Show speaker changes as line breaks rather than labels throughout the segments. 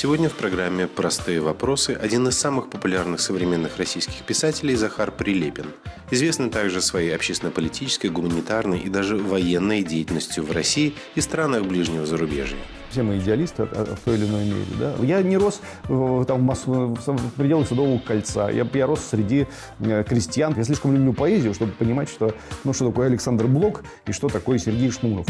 Сегодня в программе «Простые вопросы» один из самых популярных современных российских писателей Захар Прилепин, известный также своей общественно-политической, гуманитарной и даже военной деятельностью в России и странах ближнего зарубежья.
Все мы идеалисты в той или иной мере. Да? Я не рос там, в, масс... в пределах Садового кольца. Я, я рос среди э, крестьян. Я слишком люблю поэзию, чтобы понимать, что, ну, что такое Александр Блок и что такое Сергей Шнуров.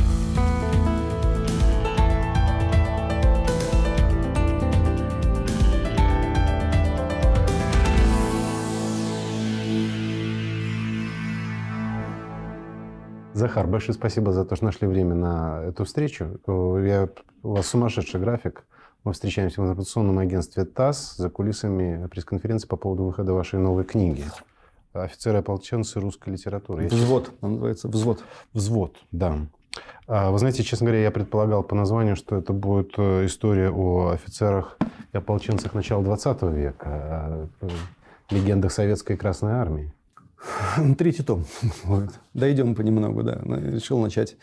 Захар, большое спасибо за то, что нашли время на эту встречу. Э, я, у вас сумасшедший график. Мы встречаемся в информационном агентстве ТАСС за кулисами пресс-конференции по поводу выхода вашей новой книги «Офицеры-ополченцы русской литературы». «Взвод» она называется. «Взвод». «Взвод», да. А, вы знаете, честно говоря, я предполагал по названию, что это будет э, история о офицерах и ополченцах начала 20 века, легендах советской Красной Армии. Третий том. Вот. Дойдем понемногу, да. Ну, решил начать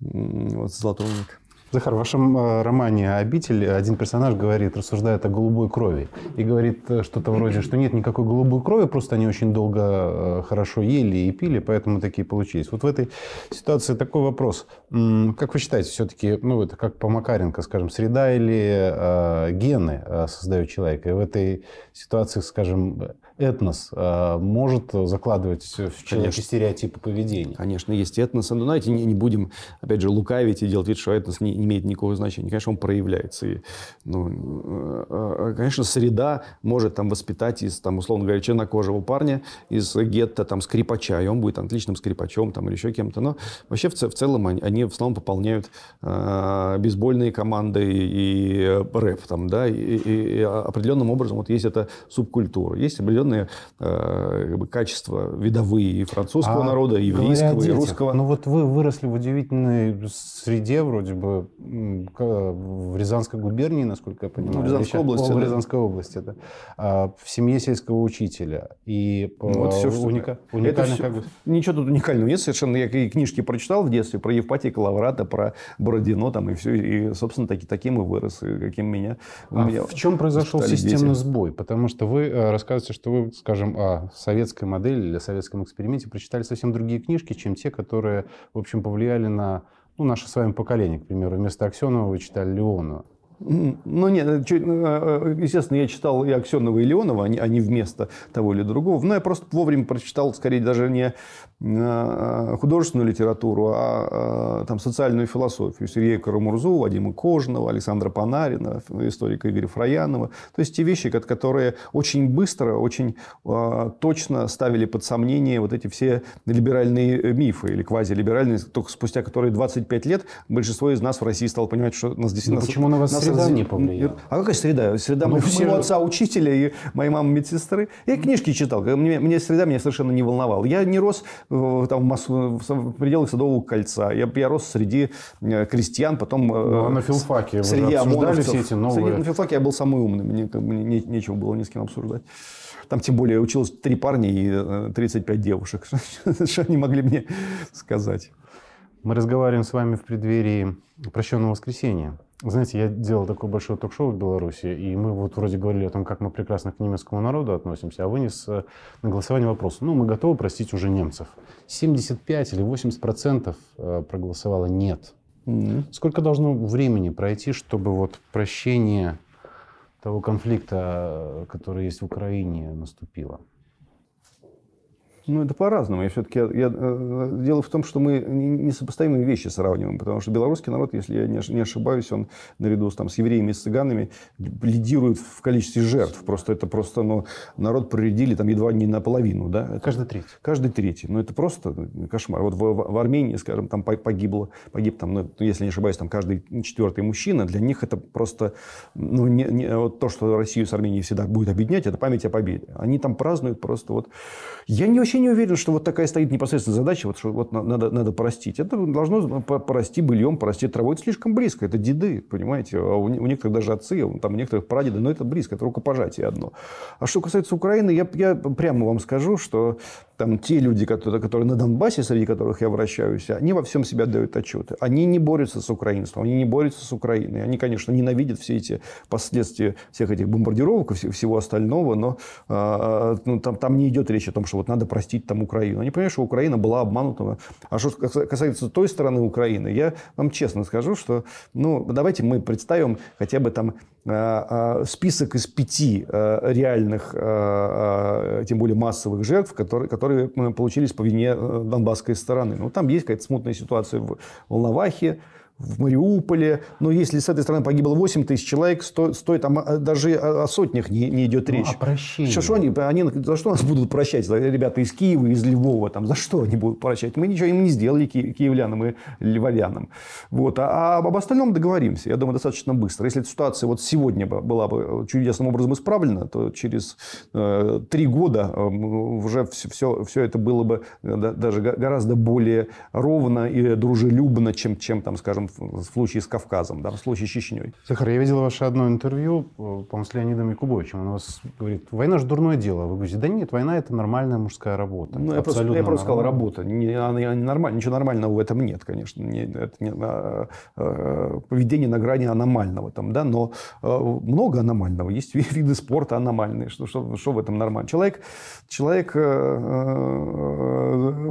вот, с «Золотого века». Захар, в вашем э, романе «Обитель» один персонаж говорит, рассуждает о голубой крови. И говорит э, что-то вроде, что нет никакой голубой крови, просто они очень долго э, хорошо ели и пили, поэтому такие получились. Вот в этой ситуации такой вопрос. Как вы считаете, все-таки, ну, это как по Макаренко, скажем, среда или гены создают человека? И в этой ситуации, скажем, этнос э, может закладывать все в человеке стереотипы поведения? Конечно, есть этнос. Но, знаете, не,
не будем, опять же, лукавить и делать вид, что этнос не, не имеет никакого значения. Конечно, он проявляется. И, ну, э, э, э, конечно, среда может там воспитать из, там, условно говоря, чернокожего парня, из гетто, там, скрипача, и он будет отличным скрипачом там, или еще кем-то. Но вообще в, в целом они, они в основном пополняют э, бейсбольные команды и, и рэп. Там, да? и, и, и определенным образом вот есть эта субкультура. Есть определенные э, как бы, качества видовые и французского а, народа, и еврейского, и русского. Ну
вот вы выросли в удивительной среде вроде бы в Рязанской губернии, насколько я ну, понимаю. В Рязанской области. О, в Рязанской области, да. А, в семье сельского учителя. И ну, э, вот все, что уника... уникально все... как бы... Ничего тут уникального нет совершенно. Я и книжки прочитал в детстве
про Евпатия Калаврата, про Бородино там и все. И, собственно, таки, таким и вырос, и каким меня...
А меня в чем произошел системный дети. сбой? Потому что вы э, рассказываете, что вы, скажем, о советской модели или о советском эксперименте прочитали совсем другие книжки, чем те, которые, в общем, повлияли на ну, наше с вами поколение, к примеру, вместо Аксенова вы читали Леонова. Ну, нет, э, э, э, естественно, я читал и Аксенова, и Леонова, они, они вместо того или другого.
Но я просто вовремя прочитал, скорее, даже не художественную литературу, а там социальную философию. Сергея Карамурзу, Вадима Кожного, Александра Панарина, историка Игоря Фраянова. То есть те вещи, которые очень быстро, очень точно ставили под сомнение вот эти все либеральные мифы или квазилиберальные, только спустя которые 25 лет большинство из нас в России стало понимать, что нас действительно... Ну, почему на вас среда не повлияла. А какая среда? Среда ну, моего все... отца учителя и моей мамы медсестры. Я книжки читал. Мне, мне среда меня совершенно не волновала. Я не рос э, там, в, масс... в пределах Садового кольца. Я, я рос среди э, крестьян, потом... Э, ну, а на филфаке среди обсуждали все эти новые... Среди, на филфаке я был самый умный. Мне как бы не, нечего было ни с кем обсуждать. Там, тем более, училось три парня
и 35 девушек. Что они могли мне сказать? Мы разговариваем с вами в преддверии прощенного воскресенья. Знаете, я делал такое большое ток-шоу в Беларуси, и мы вот вроде говорили о том, как мы прекрасно к немецкому народу относимся, а вынес э, на голосование вопрос, ну, мы готовы простить уже немцев. 75 или 80 процентов э, проголосовало «нет». Mm-hmm. Сколько должно времени пройти, чтобы вот прощение того конфликта, э, который есть в Украине, наступило?
Ну, это по-разному. Я все-таки я, я, э, э, дело в том, что мы несопоставимые вещи сравниваем, потому что белорусский народ, если я не ошибаюсь, он наряду с, там, с евреями и с цыганами лидирует в количестве жертв. Просто это просто, ну, народ проредили там едва не наполовину, да? Это, каждый третий. Каждый третий. Ну, это просто э, кошмар. Вот в, в Армении, скажем, там погибло, погиб там, ну, ну если не ошибаюсь, там каждый четвертый мужчина. Для них это просто, ну, не, не, вот то, что Россию с Арменией всегда будет объединять, это память о победе. Они там празднуют просто вот. Я не очень вообще не уверен, что вот такая стоит непосредственно задача, вот, что вот надо, надо простить. Это должно порасти быльем, порасти травой. Это слишком близко. Это деды, понимаете. А у, у некоторых даже отцы, а там у некоторых прадеды. Но это близко, это рукопожатие одно. А что касается Украины, я, я прямо вам скажу, что там те люди, которые, которые на Донбассе, среди которых я вращаюсь, они во всем себя дают отчеты. Они не борются с украинством, они не борются с Украиной. Они, конечно, ненавидят все эти последствия всех этих бомбардировок и всего остального, но э, ну, там, там не идет речь о том, что вот надо простить там Украину. Они понимают, что Украина была обманута. А что касается той стороны Украины, я вам честно скажу, что ну, давайте мы представим хотя бы там а, а, список из пяти а, реальных, тем более массовых жертв, которые, которые получились по вине э, донбасской стороны. Ну, там есть какая-то смутная ситуация в Волновахе, в Мариуполе. Но если с этой стороны погибло 8 тысяч человек, стоит там а, даже а, о сотнях не, не идет ну, речь. Ну, а прощение? Что, что они, они, за что нас будут прощать? Ребята из Киева, из Львова, там, за что они будут прощать? Мы ничего им не сделали, ки, киевлянам и львовянам. Вот. А, а об остальном договоримся, я думаю, достаточно быстро. Если эта ситуация вот сегодня была бы чудесным образом исправлена, то через э, три года э, уже все, все, все это было бы э, даже гораздо более ровно и дружелюбно, чем, чем там, скажем, в случае с Кавказом, да, в случае с Чечней.
Сахар, я видел ваше одно интервью, э, по-моему, с Леонидом Якубовичем. Он у вас говорит, война же дурное дело. Вы говорите, да нет, война это нормальная мужская работа. Ну, я просто, я просто сказал, работа. Не, она, не нормаль, ничего нормального в этом нет, конечно.
Не, это не, а, а, поведение на грани аномального там, да, но а, много аномального. Есть виды спорта аномальные. Что, что, что в этом нормально? Человек, человек а,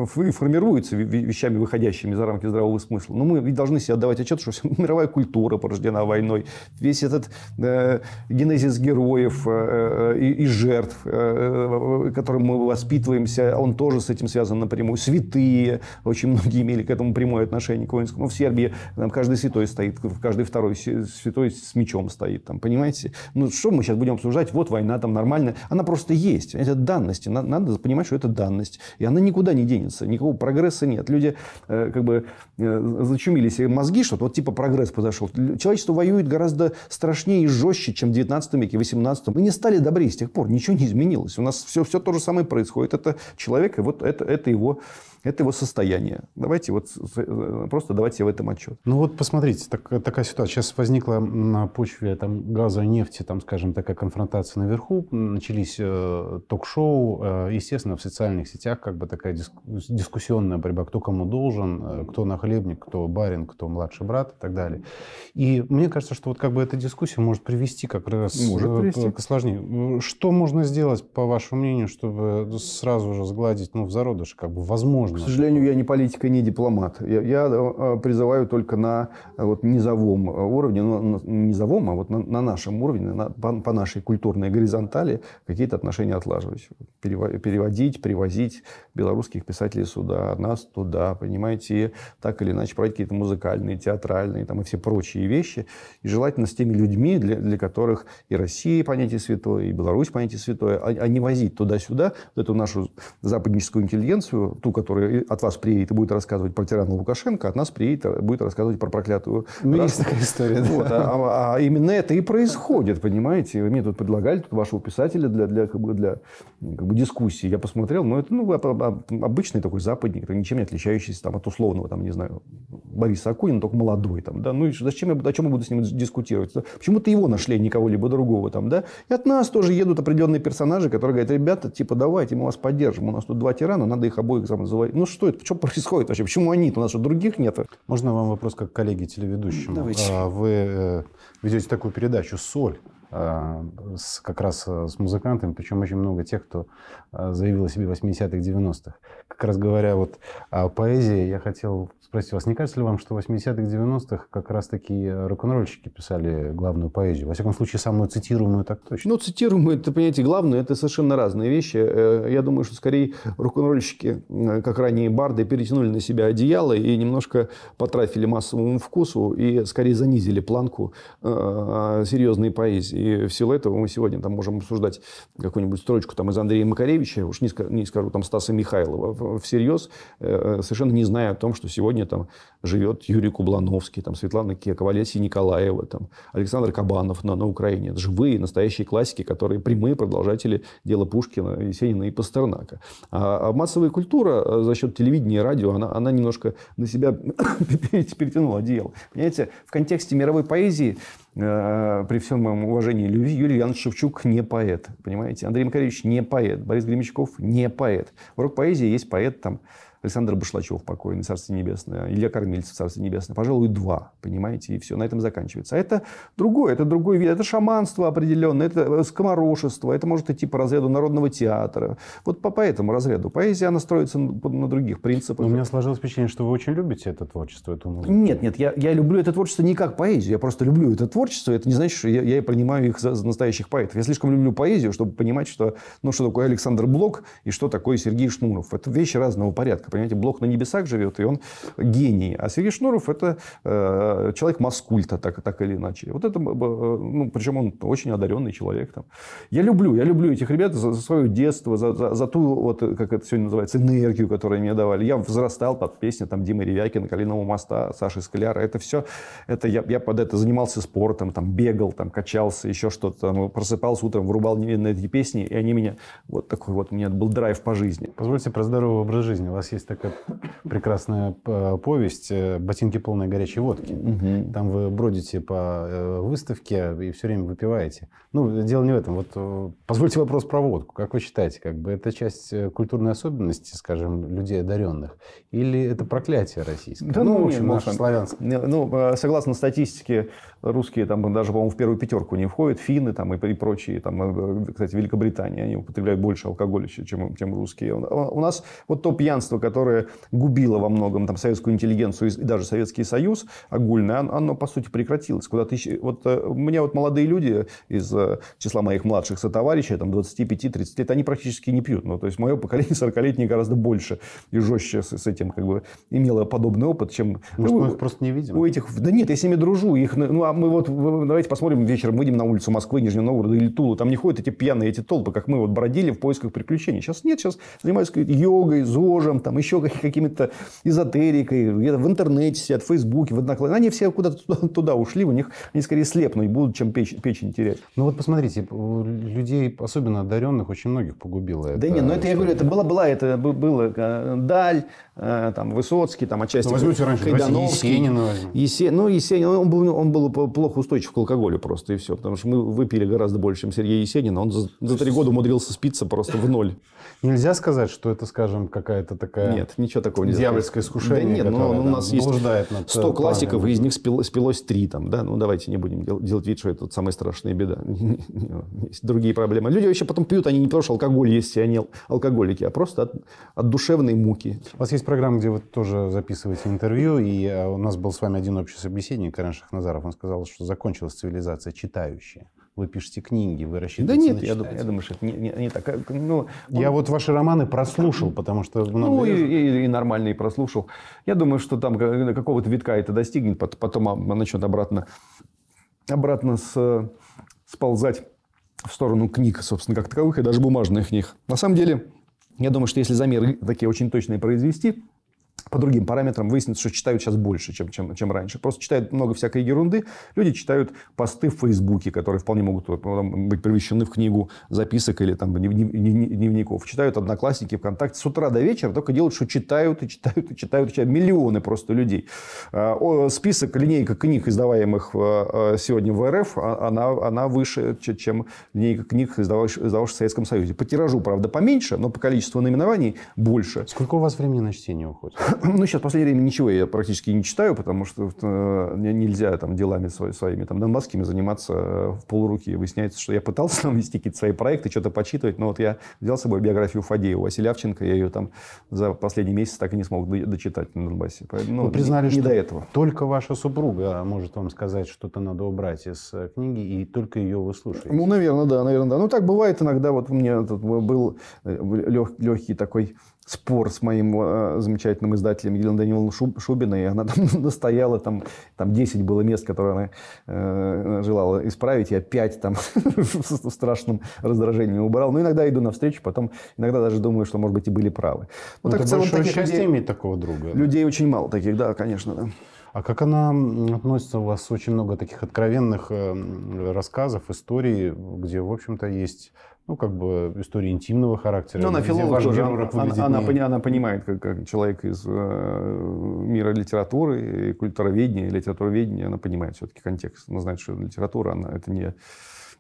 а, формируется вещами, выходящими за рамки здравого смысла. Но мы ведь должны себя отдавать отчет, что мировая культура порождена войной. Весь этот э, генезис героев э, э и, и жертв, э, э, которым мы воспитываемся, он тоже с этим связан напрямую. Святые, очень многие имели к этому прямое отношение к воинскому. в Сербии там каждый святой стоит, каждый второй святой с мечом стоит. Там, понимаете? Ну, что мы сейчас будем обсуждать? Вот война там нормальная, Она просто есть. Это данности. Надо понимать, что это данность. И она никуда не денется. Никакого прогресса нет. Люди э, как бы э, зачумились. И мозг мозги, что то вот типа прогресс подошел, Человечество воюет гораздо страшнее и жестче, чем в 19 веке, 18 Мы не стали добрее с тех пор, ничего не изменилось. У нас все, все то же самое происходит. Это человек, и вот это, это его это его состояние. Давайте вот э, просто давайте в этом отчет.
Ну вот посмотрите, так, такая ситуация. Сейчас возникла на почве там, газа, нефти, там, скажем, такая конфронтация наверху. Начались э, ток-шоу. Э, естественно, в социальных сетях как бы такая диск, дискуссионная борьба, кто кому должен, э, кто нахлебник, кто барин, кто младший брат и так далее. И мне кажется, что вот как бы эта дискуссия может привести как раз э, может привести. к осложнению. Что можно сделать, по вашему мнению, чтобы сразу же сгладить ну, в зародыш как бы возможность можно. К
сожалению, я не политик и не дипломат. Я, я э, призываю только на э, вот, низовом э, уровне, ну, не низовом, а вот на, на нашем уровне, на, по, по нашей культурной горизонтали какие-то отношения отлаживать. Переводить, привозить белорусских писателей сюда, нас туда, понимаете, и так или иначе проводить какие-то музыкальные, театральные там, и все прочие вещи. И желательно с теми людьми, для, для которых и Россия понятие святое, и Беларусь понятие святое, а, а не возить туда-сюда вот эту нашу западническую интеллигенцию, ту, которая который от вас приедет и будет рассказывать про тирана Лукашенко, от нас приедет будет рассказывать про проклятую... Ну, Раз... есть такая история. Вот, да. а, а именно это и происходит, понимаете? Вы мне тут предлагали тут вашего писателя для, для, как бы, для ну, как бы дискуссии. Я посмотрел, но ну, это ну, обычный такой западник, это ничем не отличающийся там, от условного, там, не знаю, Бориса Акунина, только молодой. Там, да? Ну, и зачем я, о чем я буду с ним дискутировать? Почему-то его нашли, а не кого-либо другого. Там, да? И от нас тоже едут определенные персонажи, которые говорят, ребята, типа, давайте мы вас поддержим. У нас тут два тирана, надо их обоих называть делает. Ну что это? Что происходит вообще? Почему они? У нас же других нет.
Можно вам вопрос как коллеге телеведущему? Давайте. А, вы э, ведете такую передачу «Соль». А, с, как раз э, с музыкантами, причем очень много тех, кто а, заявил о себе в 80-х, 90-х. Как раз говоря вот о поэзии, я хотел спросить вас, не кажется ли вам, что в 80-х, 90-х как раз таки рок-н-ролльщики писали главную поэзию? Во всяком случае, самую цитируемую так точно. Ну, цитируемую, это, понимаете, главное, это совершенно разные вещи. Э, я думаю, что
скорее рок-н-ролльщики, э, как ранее барды, перетянули на себя одеяло и немножко потрафили массовому вкусу и скорее занизили планку серьезной поэзии. И в силу этого мы сегодня там можем обсуждать какую-нибудь строчку там из Андрея Макаревича, уж не, не скажу там Стаса Михайлова, всерьез, э, э, совершенно не зная о том, что сегодня там живет Юрий Кублановский, там Светлана Кекова, Олеся Николаева, там Александр Кабанов на, на Украине. Это живые, настоящие классики, которые прямые продолжатели дела Пушкина, Есенина и Пастернака. А, а массовая культура э, за счет телевидения и радио, она, она немножко на себя перетянула одеяло. Понимаете, в контексте мировой поэзии Э, при всем моем уважении, Юрий Иванович Шевчук не поэт, понимаете? Андрей Макаревич не поэт, Борис Гремичков не поэт. В рок-поэзии есть поэт там Александр Башлачев покойный, Царство Небесное, Илья Кормильцев, Царство Небесное. Пожалуй, два, понимаете, и все, на этом заканчивается. А это другое, это другой вид, это шаманство определенное, это э, скоморошество, это может идти по разряду народного театра. Вот по, по этому разряду. Поэзия, она строится на, на других принципах.
Но у меня сложилось впечатление, что вы очень любите это творчество,
эту музыку. Нет, нет, я, я люблю это творчество не как поэзию, я просто люблю это творчество, это не значит, что я, я понимаю их за, за настоящих поэтов. Я слишком люблю поэзию, чтобы понимать, что, ну, что такое Александр Блок и что такое Сергей Шнуров. Это вещи разного порядка человека. Понимаете, Блок на небесах живет, и он гений. А Сергей Шнуров – это э, человек маскульта, так, так или иначе. Вот это, э, ну, причем он очень одаренный человек. Там. Я люблю, я люблю этих ребят за, за свое детство, за, за, за ту, вот, как это сегодня называется, энергию, которую они мне давали. Я взрастал под песни там, Димы Ревякина, Калиного моста, Саши Скляра. Это все, это я, я под это занимался спортом, там, бегал, там, качался, еще что-то. просыпался утром, врубал на эти песни, и они меня... Вот такой вот у меня был драйв по
жизни. Позвольте про здоровый образ жизни. У вас есть есть такая прекрасная э, повесть э, «Ботинки полные горячей водки». Угу. Там вы бродите по э, выставке и все время выпиваете. Ну, дело не в этом. Вот позвольте вопрос про водку. Как вы считаете, как бы это часть культурной особенности, скажем, людей одаренных? Или это проклятие российское? Да, ну, ну в общем, ну, наше славянское. Ну, согласно статистике, русские там даже, по-моему, в первую пятерку не входят.
Финны там и, и прочие, там, кстати, Великобритания, они употребляют больше алкоголя, чем, чем русские. У нас вот то пьянство, которое губило во многом там, советскую интеллигенцию и даже Советский Союз огульное, а оно, по сути, прекратилось. Куда ты... Вот э, у меня вот молодые люди из э, числа моих младших сотоварищей, там, 25-30 лет, они практически не пьют. Ну, то есть, мое поколение 40-летнее гораздо больше и жестче с, с этим как бы имело подобный опыт, чем... Может, ну, мы их просто не видим? У этих... Да нет, я с ними дружу. Их... Ну, ну а мы вот... Давайте посмотрим вечером, выйдем на улицу Москвы, Нижнего Новгорода или Тулу, Там не ходят эти пьяные, эти толпы, как мы вот бродили в поисках приключений. Сейчас нет, сейчас занимаюсь йогой, зожем, там, еще какими-то эзотерикой, где-то в интернете сидят,
в Фейсбуке, в одноклассниках. Они все куда-то туда, туда ушли, у них они скорее слепнуть будут, чем печень печень терять. Ну вот посмотрите, людей, особенно одаренных, очень многих погубило. Да это... нет, ну но это я говорю, это была,
была, это было э, Даль, э, там, Высоцкий, там, отчасти... Ну, возьмите раньше, Есенина. Есе... Ну, Есенин, он был, он был плохо устойчив к алкоголю просто, и все. Потому что мы выпили гораздо больше, чем Сергей Есенин. Он за, за три года умудрился спиться просто в ноль.
Нельзя сказать, что это, скажем, какая-то такая... Нет, ничего такого нельзя. Дьявольское искушение, да нет, но ну, ну, у нас есть 100 классиков, и из
них спил, спилось 3. Там, да? Ну, давайте не будем делать вид, что это самая страшная беда.
есть
другие проблемы. Люди вообще потом пьют, они не потому, что алкоголь есть, и они алкоголики, а
просто от, от душевной муки. У вас есть программа, где вы тоже записываете интервью, и э, у нас был с вами один общий собеседник, Карен Шахназаров. Он сказал, что закончилась цивилизация читающая вы пишете книги, вы рассчитываете Да нет, я, дум, я думаю, что это не, не, не так. А, ну, он... Я вот ваши романы прослушал, потому что... Ну, и,
и, и нормальные прослушал. Я думаю, что там какого-то витка это достигнет, потом начнет обратно,
обратно с,
сползать в сторону книг, собственно, как таковых, и даже бумажных книг. На самом деле, я думаю, что если замеры такие очень точные произвести, по другим параметрам выяснится, что читают сейчас больше, чем, чем, чем раньше. Просто читают много всякой ерунды. Люди читают посты в Фейсбуке, которые вполне могут ну, там, быть превращены в книгу записок или там, дневников. Читают одноклассники ВКонтакте с утра до вечера, только делают, что читают и читают и читают. читают. Миллионы просто людей. А, список, линейка книг, издаваемых э, э, сегодня в РФ, а, она, она выше, чем линейка книг, издававшихся издававших в Советском Союзе. По тиражу, правда, поменьше, но по количеству наименований больше. Сколько у вас времени на чтение уходит? ну, сейчас в последнее время ничего я практически не читаю, потому что э, нельзя там делами свои, своими там донбасскими заниматься э, в полуруки. Выясняется, что я пытался там вести какие-то свои проекты, что-то почитывать, но вот я взял с собой биографию Фадеева, Василия я ее там за последний месяц так и не смог дочитать на Донбассе. Поэтому, ну, Вы признали, не, не что до этого.
только ваша супруга может вам сказать, что-то надо убрать из э, книги, и только ее вы слушаете.
Ну, наверное, да, наверное, да. Ну, так бывает иногда. Вот у меня тут был э, лег, легкий такой спор с моим э, замечательным издателем Еленой Даниловной Шубиной. И она там настояла, там, там 10 было мест, которые она э, э желала исправить. Я 5 там с страшном раздражением убрал. Но ну, иногда иду навстречу, потом иногда даже думаю, что, может быть,
и были правы. Ну, ну так, это в целом, большое счастье иметь такого друга. Людей да? очень мало таких, да, конечно, да. А как она относится? У вас очень много таких откровенных э, рассказов, историй, где, в общем-то, есть ну, как бы истории интимного характера. Но ну, она филолог тоже. Она, она, она, она понимает, как, как человек из э, мира литературы, и
культуроведения, литературоведения, она понимает все-таки контекст. Она знает, что литература, она, это не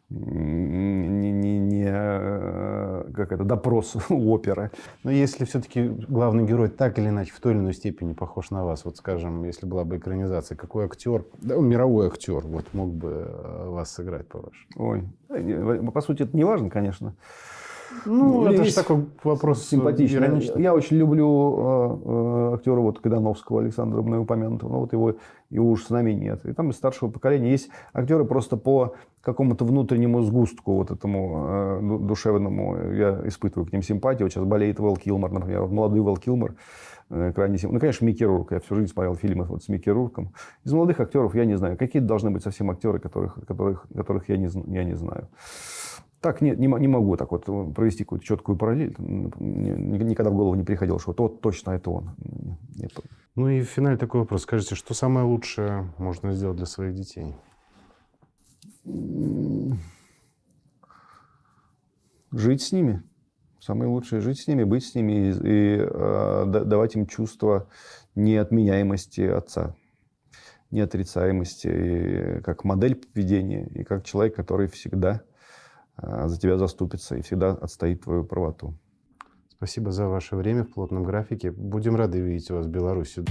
не, не, не э, как это, допрос у оперы. Но если все-таки главный герой так или иначе в той или иной степени похож на вас, вот скажем, если была бы экранизация, какой актер, да, ну, мировой актер, вот мог бы э, вас сыграть, по-вашему? Ой, э, по сути, это не важно, конечно. Ну, ну это же такой вопрос симпатичный. Ироничный.
Я очень люблю э, актера вот Кагановского Александра мной упомянутого, ну вот его и уж с нами нет. И там из старшего поколения есть актеры просто по какому-то внутреннему сгустку вот этому э, душевному. Я испытываю к ним симпатию. Вот сейчас болеет Вэл Килмор, например. Вот молодой Вэл Килмор э, крайне сим, Ну, конечно, Микки Рурк. Я всю жизнь смотрел фильмы вот с Микки Рурком. Из молодых актеров я не знаю. Какие должны быть совсем актеры, которых, которых, которых я, не, я не знаю. Так, нет, не, не могу так вот э, провести какую-то четкую параллель. Никогда в голову не приходило, что вот точно это он.
Нет. Ну и в финале такой вопрос. Скажите, что самое лучшее можно сделать для своих детей? жить с ними. Самое лучшее жить с ними, быть с
ними и, и э, давать им чувство неотменяемости отца, неотрицаемости, и как модель поведения, и как человек, который всегда э, за тебя заступится и всегда отстоит твою правоту.
Спасибо за ваше время в плотном графике. Будем рады видеть вас в Беларуси.